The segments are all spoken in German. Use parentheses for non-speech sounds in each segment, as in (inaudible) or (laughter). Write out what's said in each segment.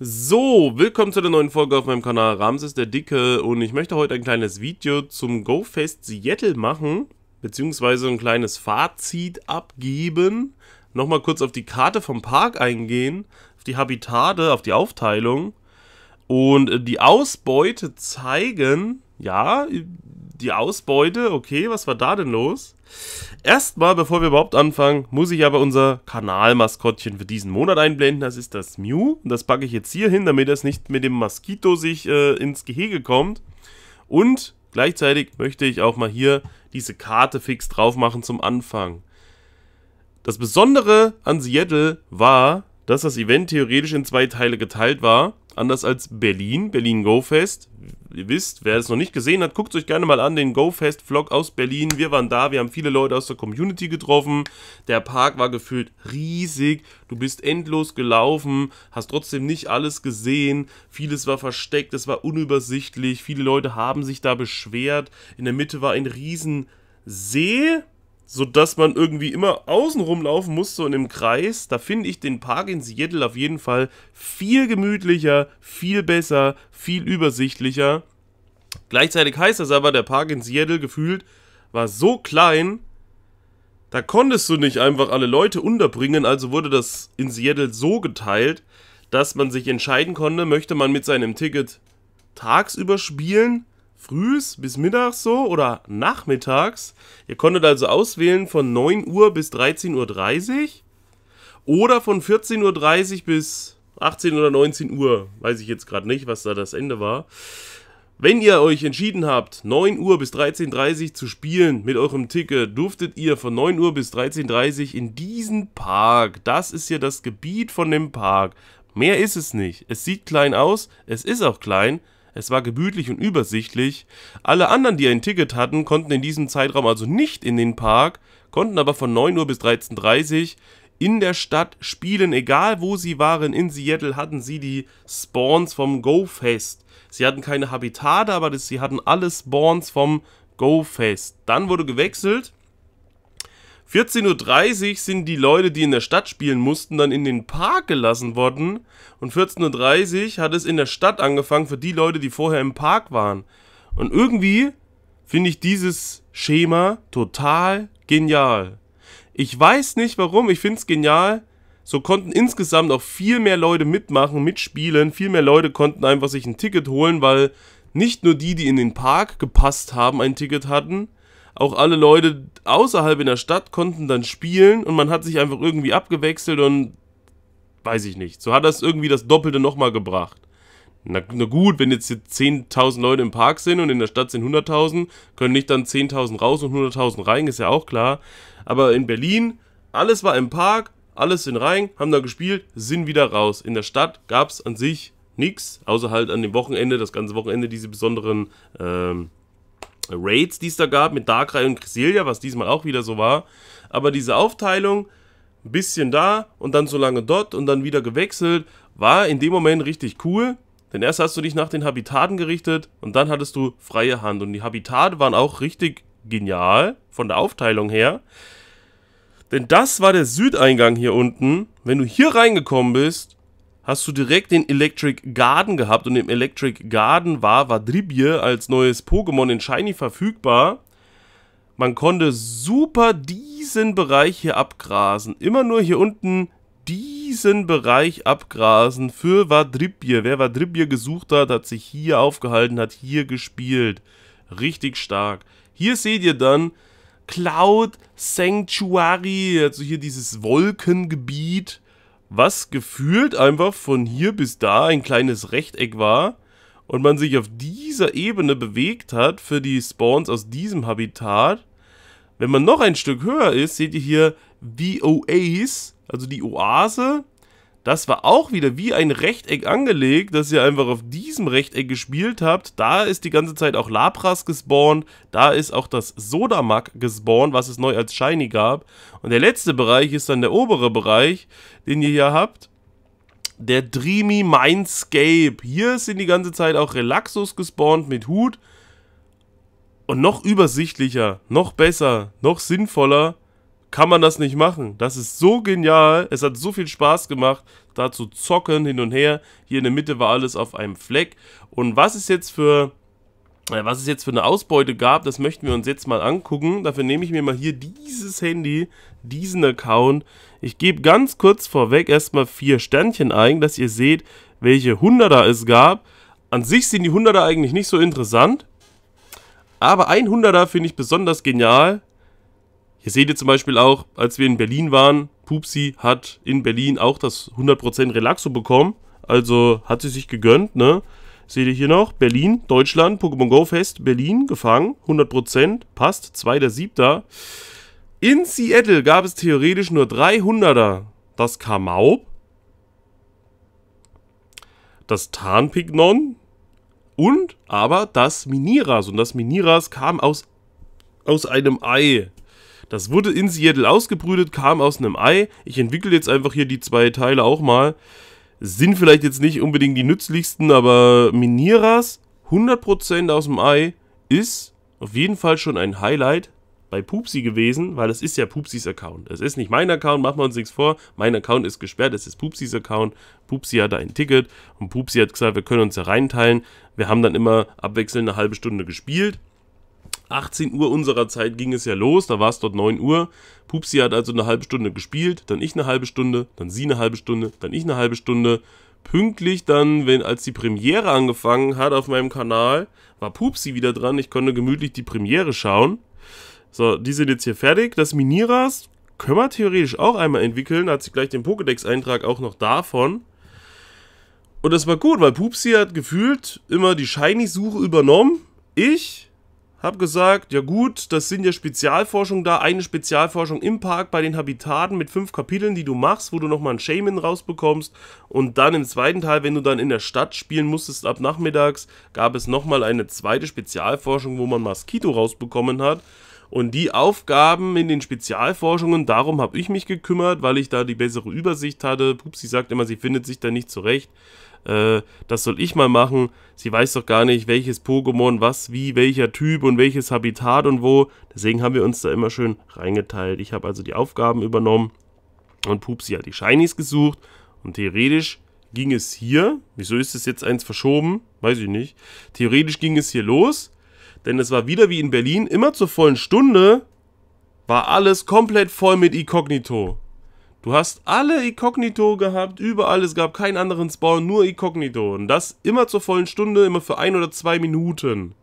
So, willkommen zu der neuen Folge auf meinem Kanal. Ramses der Dicke und ich möchte heute ein kleines Video zum GoFest Seattle machen, beziehungsweise ein kleines Fazit abgeben. Nochmal kurz auf die Karte vom Park eingehen, auf die Habitate, auf die Aufteilung und äh, die Ausbeute zeigen. Ja, die Ausbeute. Okay, was war da denn los? Erstmal, bevor wir überhaupt anfangen, muss ich aber unser Kanalmaskottchen für diesen Monat einblenden. Das ist das Mew. Und das packe ich jetzt hier hin, damit das nicht mit dem Moskito sich äh, ins Gehege kommt. Und gleichzeitig möchte ich auch mal hier diese Karte fix drauf machen zum Anfang. Das Besondere an Seattle war, dass das Event theoretisch in zwei Teile geteilt war anders als Berlin, Berlin Go Fest. Ihr wisst, wer es noch nicht gesehen hat, guckt euch gerne mal an, den Go Fest Vlog aus Berlin. Wir waren da, wir haben viele Leute aus der Community getroffen. Der Park war gefühlt riesig. Du bist endlos gelaufen, hast trotzdem nicht alles gesehen. Vieles war versteckt, es war unübersichtlich. Viele Leute haben sich da beschwert. In der Mitte war ein riesen See sodass man irgendwie immer außen rumlaufen muss, so in einem Kreis. Da finde ich den Park in Seattle auf jeden Fall viel gemütlicher, viel besser, viel übersichtlicher. Gleichzeitig heißt das aber, der Park in Seattle gefühlt war so klein, da konntest du nicht einfach alle Leute unterbringen, also wurde das in Seattle so geteilt, dass man sich entscheiden konnte, möchte man mit seinem Ticket tagsüber spielen frühs bis mittags so oder nachmittags. Ihr konntet also auswählen von 9 Uhr bis 13.30 Uhr oder von 14.30 Uhr bis 18 oder 19 Uhr. Weiß ich jetzt gerade nicht, was da das Ende war. Wenn ihr euch entschieden habt, 9 Uhr bis 13.30 Uhr zu spielen mit eurem Ticket, durftet ihr von 9 Uhr bis 13.30 Uhr in diesen Park. Das ist ja das Gebiet von dem Park. Mehr ist es nicht. Es sieht klein aus, es ist auch klein, es war gemütlich und übersichtlich. Alle anderen, die ein Ticket hatten, konnten in diesem Zeitraum also nicht in den Park, konnten aber von 9 Uhr bis 13.30 Uhr in der Stadt spielen. Egal wo sie waren, in Seattle hatten sie die Spawns vom Go-Fest. Sie hatten keine Habitate, aber sie hatten alle Spawns vom Go-Fest. Dann wurde gewechselt 14.30 Uhr sind die Leute, die in der Stadt spielen mussten, dann in den Park gelassen worden. Und 14.30 Uhr hat es in der Stadt angefangen für die Leute, die vorher im Park waren. Und irgendwie finde ich dieses Schema total genial. Ich weiß nicht warum, ich finde es genial. So konnten insgesamt auch viel mehr Leute mitmachen, mitspielen. Viel mehr Leute konnten einfach sich ein Ticket holen, weil nicht nur die, die in den Park gepasst haben, ein Ticket hatten, auch alle Leute außerhalb in der Stadt konnten dann spielen und man hat sich einfach irgendwie abgewechselt und weiß ich nicht. So hat das irgendwie das Doppelte nochmal gebracht. Na, na, gut, wenn jetzt hier 10.000 Leute im Park sind und in der Stadt sind 100.000, können nicht dann 10.000 raus und 100.000 rein, ist ja auch klar. Aber in Berlin, alles war im Park, alles sind rein, haben da gespielt, sind wieder raus. In der Stadt gab es an sich nichts, außer halt an dem Wochenende, das ganze Wochenende, diese besonderen ähm, Raids, die es da gab mit Darkrai und Cresselia, was diesmal auch wieder so war. Aber diese Aufteilung, ein bisschen da und dann so lange dort und dann wieder gewechselt, war in dem Moment richtig cool. Denn erst hast du dich nach den Habitaten gerichtet und dann hattest du freie Hand. Und die Habitate waren auch richtig genial von der Aufteilung her. Denn das war der Südeingang hier unten. Wenn du hier reingekommen bist, hast du direkt den Electric Garden gehabt und im Electric Garden war Vadribje als neues Pokémon in Shiny verfügbar. Man konnte super diesen Bereich hier abgrasen. Immer nur hier unten diesen Bereich abgrasen für Vadribje. Wer Vadribje gesucht hat, hat sich hier aufgehalten, hat hier gespielt. Richtig stark. Hier seht ihr dann Cloud Sanctuary, also hier dieses Wolkengebiet was gefühlt einfach von hier bis da ein kleines Rechteck war und man sich auf dieser Ebene bewegt hat für die Spawns aus diesem Habitat. Wenn man noch ein Stück höher ist, seht ihr hier VOAs, also die Oase, das war auch wieder wie ein Rechteck angelegt, dass ihr einfach auf diesem Rechteck gespielt habt. Da ist die ganze Zeit auch Lapras gespawnt, da ist auch das Sodamak gespawnt, was es neu als Shiny gab. Und der letzte Bereich ist dann der obere Bereich, den ihr hier habt. Der Dreamy Mindscape. Hier sind die ganze Zeit auch Relaxus gespawnt mit Hut. Und noch übersichtlicher, noch besser, noch sinnvoller kann man das nicht machen. Das ist so genial. Es hat so viel Spaß gemacht, da zu zocken hin und her. Hier in der Mitte war alles auf einem Fleck. Und was es jetzt für äh, was es jetzt für eine Ausbeute gab, das möchten wir uns jetzt mal angucken. Dafür nehme ich mir mal hier dieses Handy, diesen Account. Ich gebe ganz kurz vorweg erstmal vier Sternchen ein, dass ihr seht, welche Hunderter es gab. An sich sind die Hunderter eigentlich nicht so interessant. Aber ein Hunderter finde ich besonders genial. Hier seht ihr zum Beispiel auch, als wir in Berlin waren, Pupsi hat in Berlin auch das 100% Relaxo bekommen. Also hat sie sich gegönnt, ne? Seht ihr hier noch? Berlin, Deutschland, Pokémon Go Fest, Berlin, gefangen, 100%, passt, 2 der 7. In Seattle gab es theoretisch nur 300er. Das Kamaub, das Tarnpignon und aber das Miniras. Und das Miniras kam aus, aus einem Ei. Das wurde in Seattle ausgebrütet, kam aus einem Ei. Ich entwickle jetzt einfach hier die zwei Teile auch mal. Sind vielleicht jetzt nicht unbedingt die nützlichsten, aber Miniras 100% aus dem Ei ist auf jeden Fall schon ein Highlight bei Pupsi gewesen, weil es ist ja Pupsis Account. Es ist nicht mein Account, machen wir uns nichts vor. Mein Account ist gesperrt, es ist Pupsis Account. Pupsi hat da ein Ticket und Pupsi hat gesagt, wir können uns ja reinteilen. Wir haben dann immer abwechselnd eine halbe Stunde gespielt 18 Uhr unserer Zeit ging es ja los, da war es dort 9 Uhr. Pupsi hat also eine halbe Stunde gespielt, dann ich eine halbe Stunde, dann sie eine halbe Stunde, dann ich eine halbe Stunde. Pünktlich dann, wenn als die Premiere angefangen hat auf meinem Kanal, war Pupsi wieder dran. Ich konnte gemütlich die Premiere schauen. So, die sind jetzt hier fertig. Das Miniras können wir theoretisch auch einmal entwickeln. Da hat sie gleich den Pokédex-Eintrag auch noch davon. Und das war gut, weil Pupsi hat gefühlt immer die Shiny-Suche übernommen. Ich hab gesagt, ja gut, das sind ja Spezialforschungen da, eine Spezialforschung im Park bei den Habitaten mit fünf Kapiteln, die du machst, wo du nochmal ein Shaman rausbekommst und dann im zweiten Teil, wenn du dann in der Stadt spielen musstest ab nachmittags, gab es nochmal eine zweite Spezialforschung, wo man Moskito rausbekommen hat und die Aufgaben in den Spezialforschungen, darum habe ich mich gekümmert, weil ich da die bessere Übersicht hatte. Pupsi sagt immer, sie findet sich da nicht zurecht. Äh, das soll ich mal machen. Sie weiß doch gar nicht, welches Pokémon, was, wie, welcher Typ und welches Habitat und wo. Deswegen haben wir uns da immer schön reingeteilt. Ich habe also die Aufgaben übernommen und Pupsi hat die Shinies gesucht. Und theoretisch ging es hier, wieso ist es jetzt eins verschoben? Weiß ich nicht. Theoretisch ging es hier los, denn es war wieder wie in Berlin, immer zur vollen Stunde war alles komplett voll mit Icognito. Du hast alle Inkognito gehabt, überall, es gab keinen anderen Spawn, nur Inkognito. Und das immer zur vollen Stunde, immer für ein oder zwei Minuten.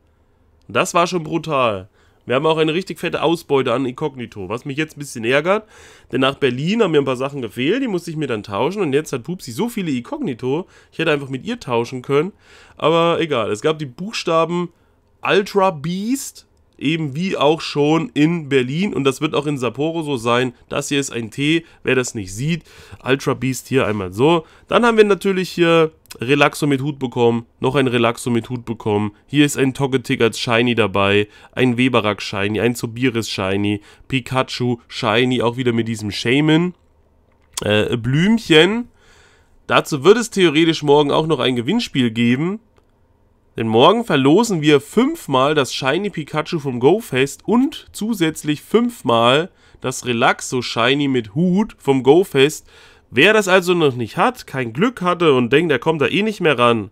Das war schon brutal. Wir haben auch eine richtig fette Ausbeute an Inkognito, was mich jetzt ein bisschen ärgert, denn nach Berlin haben mir ein paar Sachen gefehlt, die musste ich mir dann tauschen und jetzt hat Pupsi so viele Inkognito, ich hätte einfach mit ihr tauschen können, aber egal, es gab die Buchstaben Ultra Beast, eben wie auch schon in Berlin und das wird auch in Sapporo so sein. Das hier ist ein Tee, wer das nicht sieht, Ultra Beast hier einmal so. Dann haben wir natürlich hier Relaxo mit Hut bekommen, noch ein Relaxo mit Hut bekommen. Hier ist ein Togetic als Shiny dabei, ein Weberak Shiny, ein Zobiris Shiny, Pikachu Shiny, auch wieder mit diesem Shaman. Äh, Blümchen. Dazu wird es theoretisch morgen auch noch ein Gewinnspiel geben. Denn morgen verlosen wir fünfmal das Shiny Pikachu vom GoFest und zusätzlich fünfmal das Relaxo Shiny mit Hut vom GoFest. Wer das also noch nicht hat, kein Glück hatte und denkt, er kommt da eh nicht mehr ran,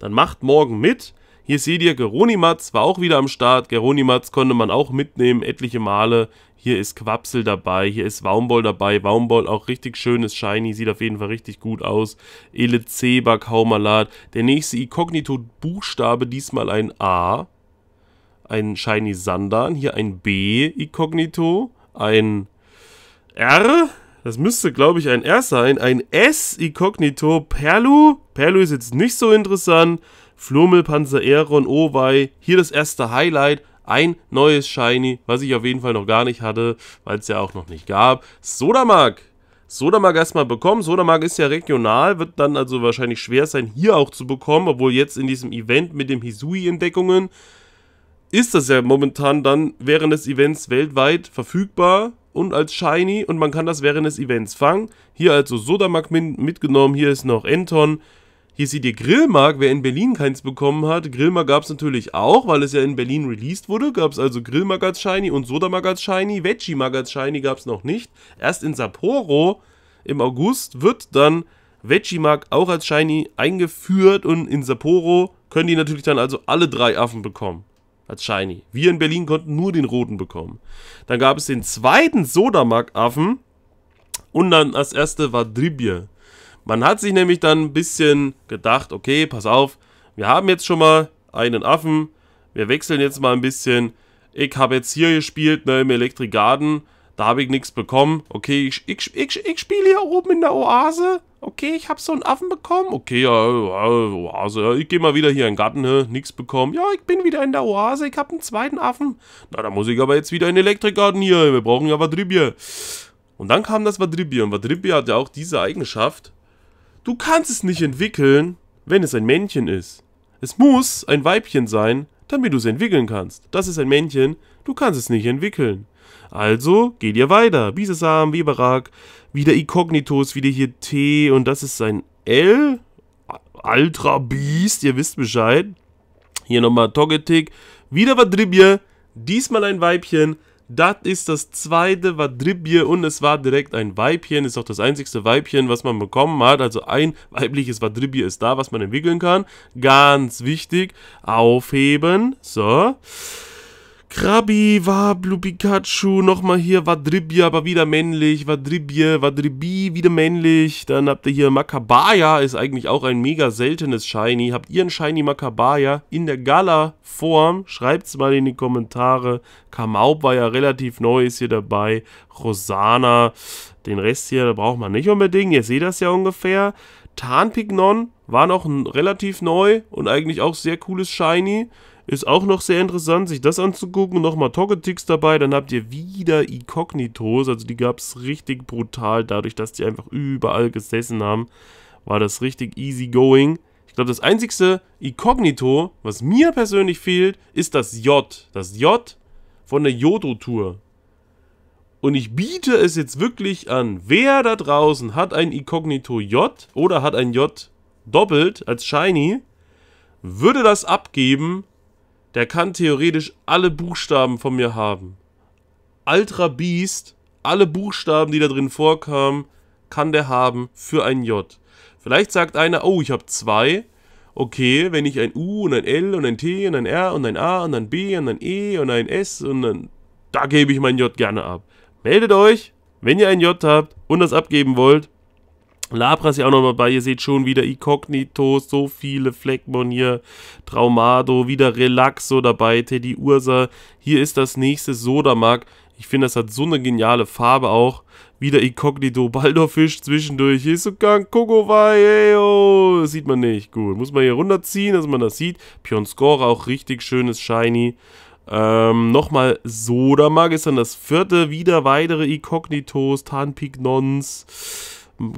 dann macht morgen mit. Hier seht ihr, Geronimatz war auch wieder am Start. Geronimatz konnte man auch mitnehmen, etliche Male. Hier ist Quapsel dabei, hier ist Waumbol dabei. Waumbol auch richtig schönes Shiny, sieht auf jeden Fall richtig gut aus. Elezeba, Kaumalat. Der nächste Inkognito-Buchstabe, diesmal ein A. Ein Shiny Sandan, hier ein B, Inkognito. Ein R, das müsste, glaube ich, ein R sein. Ein S, Inkognito, Perlu. Perlu ist jetzt nicht so interessant. Flurmelpanzer Aeron Owei. Hier das erste Highlight. Ein neues Shiny, was ich auf jeden Fall noch gar nicht hatte, weil es ja auch noch nicht gab. Sodamak. Sodamak erstmal bekommen. Sodamak ist ja regional, wird dann also wahrscheinlich schwer sein, hier auch zu bekommen, obwohl jetzt in diesem Event mit den Hisui-Entdeckungen ist das ja momentan dann während des Events weltweit verfügbar und als Shiny und man kann das während des Events fangen. Hier also Sodamak mitgenommen, hier ist noch Enton, hier seht ihr Grillmark, wer in Berlin keins bekommen hat. Grillmark gab es natürlich auch, weil es ja in Berlin released wurde. Gab es also Grillmark als Shiny und Sodamark als Shiny. Veggie-Mark als Shiny gab es noch nicht. Erst in Sapporo im August wird dann Veggie-Mark auch als Shiny eingeführt und in Sapporo können die natürlich dann also alle drei Affen bekommen. Als Shiny. Wir in Berlin konnten nur den roten bekommen. Dann gab es den zweiten Sodamark-Affen und dann als erste war Dribje. Man hat sich nämlich dann ein bisschen gedacht, okay, pass auf, wir haben jetzt schon mal einen Affen, wir wechseln jetzt mal ein bisschen. Ich habe jetzt hier gespielt, ne, im Electric Garden, da habe ich nichts bekommen. Okay, ich, ich, ich, ich spiele hier oben in der Oase. Okay, ich habe so einen Affen bekommen. Okay, ja, Oase. Ja, ich gehe mal wieder hier in den Garten, ne? nichts bekommen. Ja, ich bin wieder in der Oase, ich habe einen zweiten Affen. Na, da muss ich aber jetzt wieder in den Elektrikgarten hier. Wir brauchen ja Vadribje. Und dann kam das Vadribje. Und Vadribje hat ja auch diese Eigenschaft, Du kannst es nicht entwickeln, wenn es ein Männchen ist. Es muss ein Weibchen sein, damit du es entwickeln kannst. Das ist ein Männchen, du kannst es nicht entwickeln. Also geh dir weiter. Bisesam, Weberak, wieder Incognitos, wieder hier T und das ist ein L. Ultra Beast, ihr wisst Bescheid. Hier nochmal Togetic, wieder Vadribje, diesmal ein Weibchen, das ist das zweite Vadribje und es war direkt ein Weibchen. Ist auch das einzigste Weibchen, was man bekommen hat. Also ein weibliches Vadribje ist da, was man entwickeln kann. Ganz wichtig. Aufheben. So. Krabi, war Blue Pikachu, nochmal hier, Vadribia, aber wieder männlich, Vadribie, Vadribi, wieder männlich. Dann habt ihr hier Makabaya, ist eigentlich auch ein mega seltenes Shiny. Habt ihr ein Shiny Makabaya in der Gala-Form? Schreibt es mal in die Kommentare. Kamaup war ja relativ neu, ist hier dabei. Rosana, den Rest hier, da braucht man nicht unbedingt, ihr seht das ja ungefähr. Tarnpignon war noch relativ neu und eigentlich auch sehr cooles Shiny. Ist auch noch sehr interessant, sich das anzugucken. Nochmal Togetic dabei, dann habt ihr wieder Incognitos. Also die gab es richtig brutal, dadurch, dass die einfach überall gesessen haben. War das richtig easy going. Ich glaube, das einzigste Inkognito, was mir persönlich fehlt, ist das J. Das J von der Jodo-Tour. Und ich biete es jetzt wirklich an, wer da draußen hat ein Inkognito J oder hat ein J doppelt als Shiny, würde das abgeben der kann theoretisch alle Buchstaben von mir haben. Ultra Beast, alle Buchstaben, die da drin vorkamen, kann der haben für ein J. Vielleicht sagt einer, oh, ich habe zwei. Okay, wenn ich ein U und ein L und ein T und ein R und ein A und ein B und ein E und ein S und ein... da gebe ich mein J gerne ab. Meldet euch, wenn ihr ein J habt und das abgeben wollt. Labras ja auch nochmal bei. Ihr seht schon wieder Incognito, so viele Fleckmon hier. Traumado, wieder Relaxo dabei. Teddy Ursa. Hier ist das nächste Sodamark. Ich finde, das hat so eine geniale Farbe auch. Wieder Incognito, Baldorfisch zwischendurch. Hier ist Kokowai. Hey, Kogowaeo. Sieht man nicht. Gut, muss man hier runterziehen, dass man das sieht. Pionscore auch richtig schönes Shiny. Ähm, nochmal Sodamag ist dann das vierte. Wieder weitere Incognitos, Tarnpignons.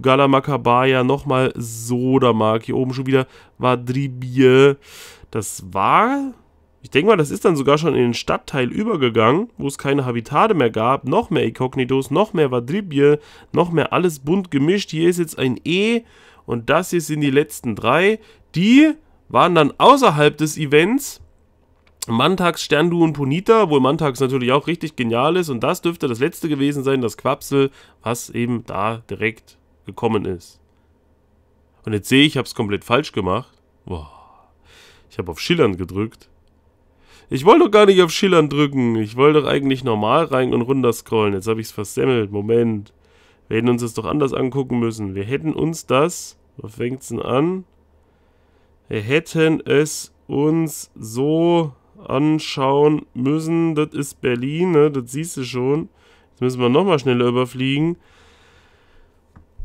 Galamakabaya, nochmal Sodamark. Hier oben schon wieder Vadribie. Das war... Ich denke mal, das ist dann sogar schon in den Stadtteil übergegangen, wo es keine Habitate mehr gab. Noch mehr Incognitos, noch mehr Vadribie, noch mehr alles bunt gemischt. Hier ist jetzt ein E und das hier sind die letzten drei. Die waren dann außerhalb des Events. Mantax, Sterndu und Ponita, wo Mantax natürlich auch richtig genial ist. Und das dürfte das letzte gewesen sein, das Quapsel, was eben da direkt gekommen ist. Und jetzt sehe ich, ich habe es komplett falsch gemacht. Boah. Ich habe auf Schillern gedrückt. Ich wollte doch gar nicht auf Schillern drücken. Ich wollte doch eigentlich normal rein und runter scrollen. Jetzt habe ich es versemmelt. Moment. Wir hätten uns das doch anders angucken müssen. Wir hätten uns das... Wo fängt's denn an? Wir hätten es uns so anschauen müssen. Das ist Berlin, ne? Das siehst du schon. Jetzt müssen wir nochmal schneller überfliegen.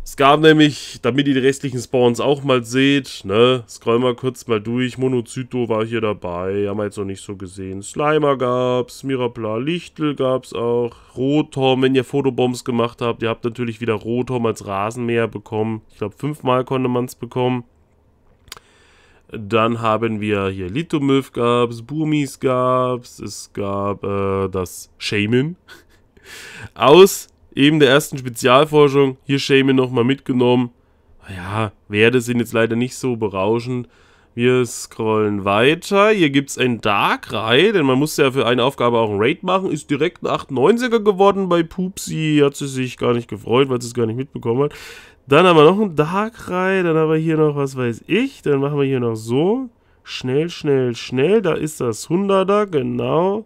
Es gab nämlich, damit ihr die restlichen Spawns auch mal seht, ne, scroll mal kurz mal durch, Monozyto war hier dabei, haben wir jetzt noch nicht so gesehen. Slimer gab's, Mirapla Lichtel gab's auch, Rotom, wenn ihr Fotobombs gemacht habt, ihr habt natürlich wieder Rotom als Rasenmäher bekommen. Ich glaube, fünfmal konnte man's bekommen. Dann haben wir hier Litomyph gab's, Boomies gab's, es gab äh, das Shaman (laughs) aus eben der ersten Spezialforschung hier Shaman nochmal mitgenommen. Ja, Werte sind jetzt leider nicht so berauschend. Wir scrollen weiter. Hier gibt es ein Dark denn man musste ja für eine Aufgabe auch ein Raid machen. Ist direkt ein 98er geworden bei Pupsi. Hat sie sich gar nicht gefreut, weil sie es gar nicht mitbekommen hat. Dann haben wir noch ein Dark Dann haben wir hier noch, was weiß ich. Dann machen wir hier noch so. Schnell, schnell, schnell. Da ist das 100er, genau. Genau.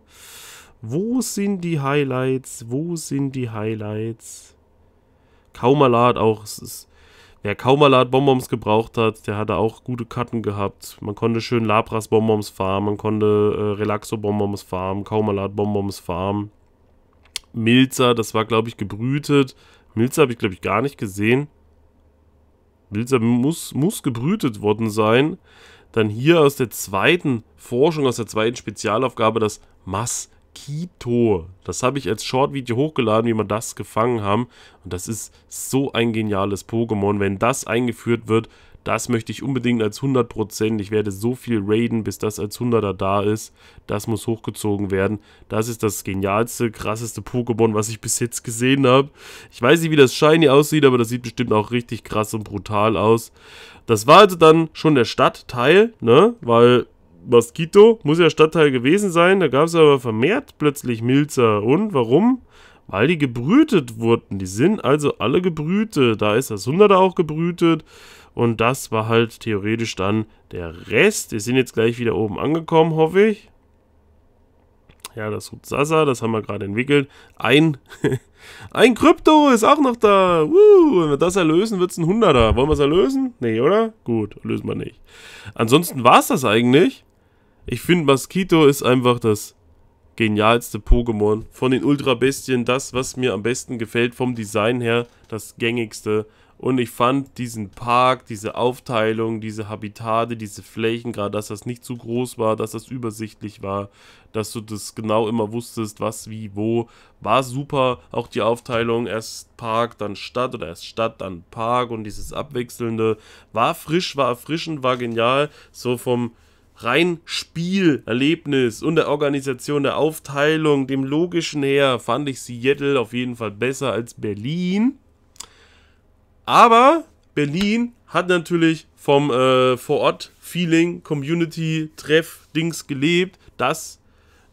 Wo sind die Highlights? Wo sind die Highlights? Kaumalat auch. Wer Kaumalat Bonbons gebraucht hat, der hatte auch gute Karten gehabt. Man konnte schön Labras Bonbons farmen, man konnte äh, Relaxo Bonbons farmen, Kaumalat Bonbons farmen. Milzer, das war glaube ich gebrütet. Milzer habe ich glaube ich gar nicht gesehen. Milzer muss, muss gebrütet worden sein. Dann hier aus der zweiten Forschung, aus der zweiten Spezialaufgabe das Mass Kito. Das habe ich als Short-Video hochgeladen, wie wir das gefangen haben. Und das ist so ein geniales Pokémon. Wenn das eingeführt wird, das möchte ich unbedingt als 100%. Ich werde so viel raiden, bis das als 100er da ist. Das muss hochgezogen werden. Das ist das genialste, krasseste Pokémon, was ich bis jetzt gesehen habe. Ich weiß nicht, wie das Shiny aussieht, aber das sieht bestimmt auch richtig krass und brutal aus. Das war also dann schon der Stadtteil, ne? Weil Mosquito muss ja Stadtteil gewesen sein, da gab es aber vermehrt plötzlich Milzer. Und warum? Weil die gebrütet wurden. Die sind also alle gebrütet. Da ist das 100 auch gebrütet. Und das war halt theoretisch dann der Rest. Wir sind jetzt gleich wieder oben angekommen, hoffe ich. Ja, das Hut das haben wir gerade entwickelt. Ein, (laughs) ein Krypto ist auch noch da. Woo, wenn wir das erlösen, wird es ein Hunderter. Wollen wir es erlösen? Nee, oder? Gut, lösen wir nicht. Ansonsten war es das eigentlich. Ich finde, Mosquito ist einfach das genialste Pokémon. Von den Ultra-Bestien das, was mir am besten gefällt, vom Design her das gängigste. Und ich fand diesen Park, diese Aufteilung, diese Habitate, diese Flächen, gerade dass das nicht zu groß war, dass das übersichtlich war, dass du das genau immer wusstest, was, wie, wo, war super. Auch die Aufteilung, erst Park, dann Stadt oder erst Stadt, dann Park und dieses Abwechselnde war frisch, war erfrischend, war genial. So vom rein Spielerlebnis und der Organisation, der Aufteilung, dem Logischen her, fand ich Seattle auf jeden Fall besser als Berlin. Aber Berlin hat natürlich vom äh, Vor-Ort-Feeling, Community-Treff-Dings gelebt. Das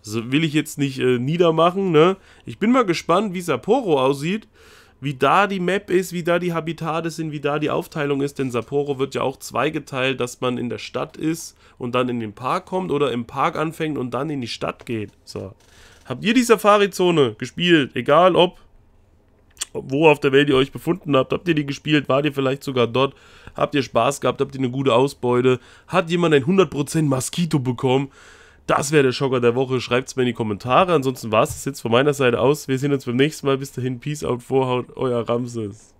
will ich jetzt nicht äh, niedermachen. Ne? Ich bin mal gespannt, wie Sapporo aussieht wie da die Map ist, wie da die Habitate sind, wie da die Aufteilung ist, denn Sapporo wird ja auch zweigeteilt, dass man in der Stadt ist und dann in den Park kommt oder im Park anfängt und dann in die Stadt geht. So. Habt ihr die Safari-Zone gespielt? Egal ob, wo auf der Welt ihr euch befunden habt, habt ihr die gespielt? Wart ihr vielleicht sogar dort? Habt ihr Spaß gehabt? Habt ihr eine gute Ausbeute? Hat jemand ein 100% Moskito bekommen? Das wäre der Schocker der Woche. Schreibt's mir in die Kommentare. Ansonsten war es das jetzt von meiner Seite aus. Wir sehen uns beim nächsten Mal. Bis dahin, Peace out, Vorhaut, euer Ramses.